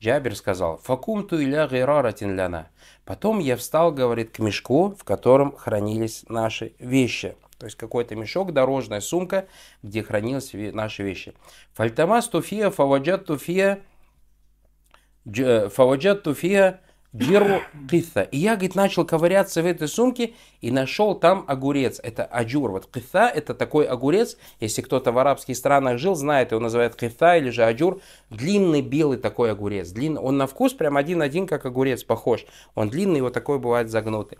Джабир сказал, «Факумту иля гейраратин ляна». Потом я встал, говорит, к мешку, в котором хранились наши вещи. То есть какой-то мешок, дорожная сумка, где хранились наши вещи. Фальтама стуфия, фаваджат туфия, фаваджат туфия, э, Диру киса. И я, говорит, начал ковыряться в этой сумке и нашел там огурец. Это аджур. Вот киса это такой огурец. Если кто-то в арабских странах жил, знает, его называют киса или же аджур. Длинный белый такой огурец. Длинный. Он на вкус прям один-один, как огурец, похож. Он длинный, вот такой бывает загнутый.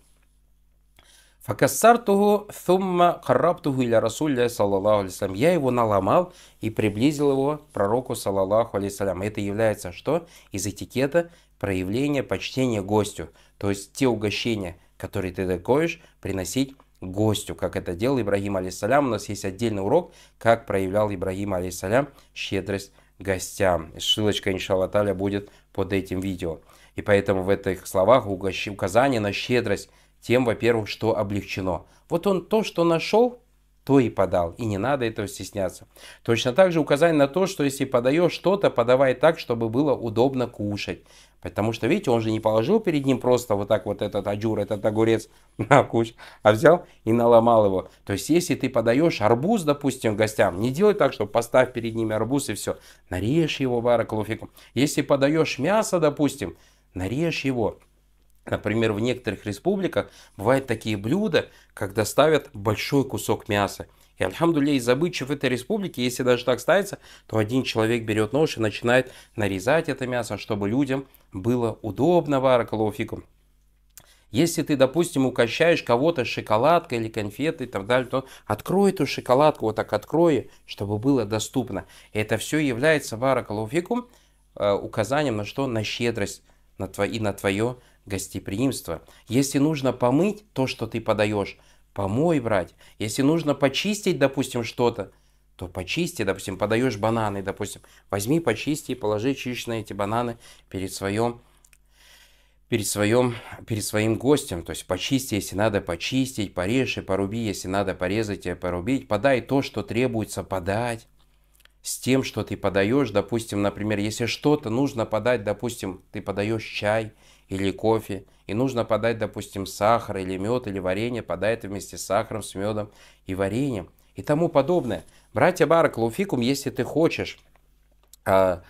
Факассартуху сумма харабтуху или Расулля Салалаху алейсалям. Я его наломал и приблизил его пророку Салалаху алейсалям. Это является что? Из этикета проявление почтения гостю. То есть те угощения, которые ты докоишь, приносить гостю, как это делал Ибрагим алейсалям. У нас есть отдельный урок, как проявлял Ибрагим алейсалям щедрость гостям. Ссылочка, иншаллаталя, будет под этим видео. И поэтому в этих словах указание на щедрость тем, во-первых, что облегчено. Вот он то, что нашел, то и подал, и не надо этого стесняться. Точно так же указание на то, что если подаешь что-то, подавай так, чтобы было удобно кушать. Потому что, видите, он же не положил перед ним просто вот так вот этот аджур, этот огурец на куш, а взял и наломал его. То есть, если ты подаешь арбуз, допустим, гостям, не делай так, что поставь перед ними арбуз и все. Нарежь его бараклофиком. Если подаешь мясо, допустим, нарежь его. Например, в некоторых республиках бывают такие блюда, когда ставят большой кусок мяса. И альхамдуля из обычаев этой республике, если даже так ставится, то один человек берет нож и начинает нарезать это мясо, чтобы людям было удобно, варакалуфикум. Если ты, допустим, укощаешь кого-то шоколадкой или конфетой и так далее, то открой эту шоколадку, вот так открой, чтобы было доступно. Это все является варакалуфикум э, указанием на что? На щедрость на тво... и на твое гостеприимство. Если нужно помыть то, что ты подаешь, помой, брать. Если нужно почистить, допустим, что-то, то почисти, допустим, подаешь бананы, допустим, возьми, почисти и положи чищно эти бананы перед своем перед, своем, перед своим гостем. То есть почисти, если надо почистить, порежь и поруби, если надо порезать и порубить. Подай то, что требуется подать с тем, что ты подаешь. Допустим, например, если что-то нужно подать, допустим, ты подаешь чай или кофе, и нужно подать, допустим, сахар или мед или варенье, подай это вместе с сахаром, с медом и вареньем и тому подобное. Братья Баракалуфикум, если ты хочешь э,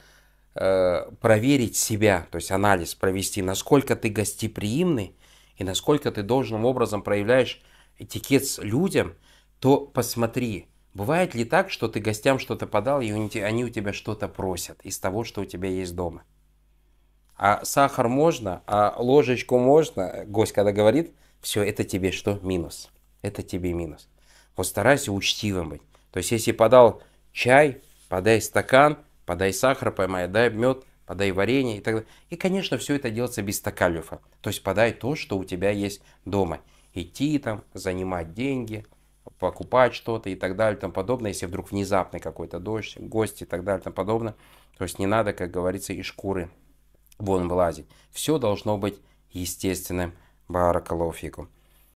э, проверить себя, то есть анализ провести, насколько ты гостеприимный и насколько ты должным образом проявляешь этикет с людям, то посмотри, Бывает ли так, что ты гостям что-то подал, и они у тебя что-то просят из того, что у тебя есть дома? А сахар можно, а ложечку можно, гость когда говорит, все, это тебе что? Минус. Это тебе минус. Вот старайся учтивым быть. То есть, если подал чай, подай стакан, подай сахар, поймай, дай мед, подай варенье и так далее. И, конечно, все это делается без стакалюфа. То есть, подай то, что у тебя есть дома. Идти там, занимать деньги – покупать что-то и так далее, и тому подобное, если вдруг внезапный какой-то дождь, гости и так далее, и тому подобное. То есть не надо, как говорится, и шкуры вон вылазить. Все должно быть естественным. Баракалофику.